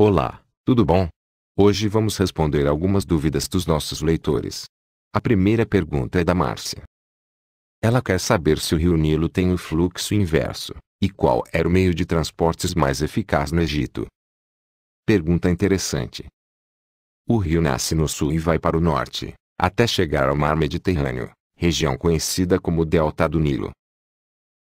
Olá, tudo bom? Hoje vamos responder algumas dúvidas dos nossos leitores. A primeira pergunta é da Márcia. Ela quer saber se o rio Nilo tem o um fluxo inverso, e qual era o meio de transportes mais eficaz no Egito. Pergunta interessante. O rio nasce no sul e vai para o norte, até chegar ao mar Mediterrâneo, região conhecida como Delta do Nilo.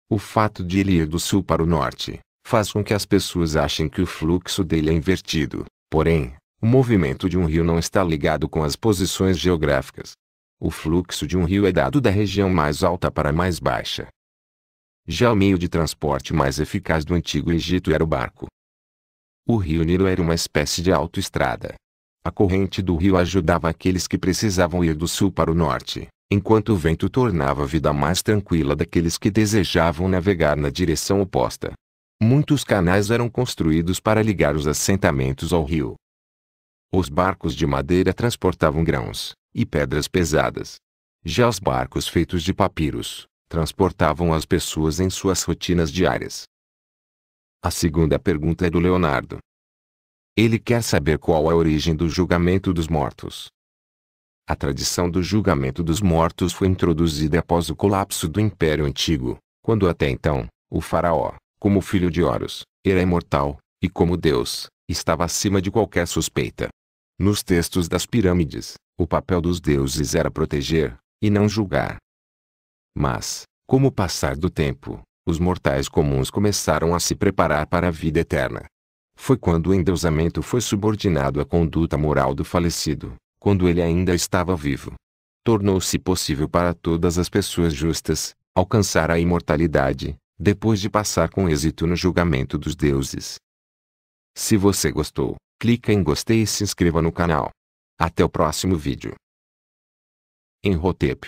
O fato de ele ir do sul para o norte faz com que as pessoas achem que o fluxo dele é invertido. Porém, o movimento de um rio não está ligado com as posições geográficas. O fluxo de um rio é dado da região mais alta para a mais baixa. Já o meio de transporte mais eficaz do antigo Egito era o barco. O rio Nilo era uma espécie de autoestrada. A corrente do rio ajudava aqueles que precisavam ir do sul para o norte, enquanto o vento tornava a vida mais tranquila daqueles que desejavam navegar na direção oposta muitos canais eram construídos para ligar os assentamentos ao rio. Os barcos de madeira transportavam grãos e pedras pesadas. Já os barcos feitos de papiros transportavam as pessoas em suas rotinas diárias. A segunda pergunta é do Leonardo. Ele quer saber qual é a origem do julgamento dos mortos. A tradição do julgamento dos mortos foi introduzida após o colapso do Império Antigo, quando até então, o faraó como filho de Horus, era imortal, e como Deus, estava acima de qualquer suspeita. Nos textos das pirâmides, o papel dos deuses era proteger, e não julgar. Mas, como o passar do tempo, os mortais comuns começaram a se preparar para a vida eterna. Foi quando o endeusamento foi subordinado à conduta moral do falecido, quando ele ainda estava vivo. Tornou-se possível para todas as pessoas justas alcançar a imortalidade, depois de passar com êxito no julgamento dos deuses. Se você gostou, clica em gostei e se inscreva no canal. Até o próximo vídeo. Rotep.